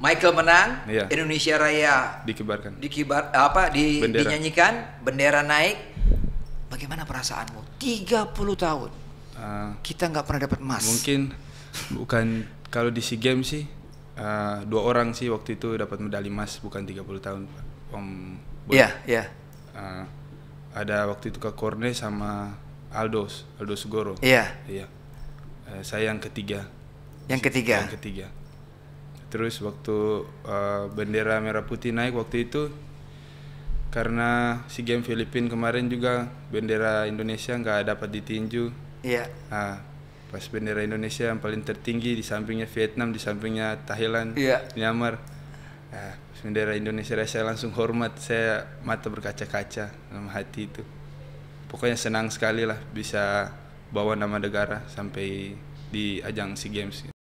Michael menang, iya. Indonesia Raya dikibarkan. Dikibar apa di, bendera. dinyanyikan, bendera naik. Bagaimana perasaanmu? 30 tahun. Uh, kita nggak pernah dapat emas. Mungkin bukan kalau di SEA Games sih uh, dua orang sih waktu itu dapat medali emas bukan 30 tahun Om Iya, iya. Uh, ada waktu itu ke Korne sama Aldos, Aldos Goro. Iya. Iya. Uh, saya yang ketiga. Yang ketiga. Yang ketiga terus waktu uh, bendera merah putih naik waktu itu karena si game Filipina kemarin juga bendera Indonesia nggak dapat ditinju iya nah, pas bendera Indonesia yang paling tertinggi di sampingnya Vietnam di sampingnya Thailand iya. nyamar nah, pas bendera Indonesia saya langsung hormat saya mata berkaca-kaca dalam hati itu pokoknya senang sekali lah bisa bawa nama negara sampai di ajang SEA Games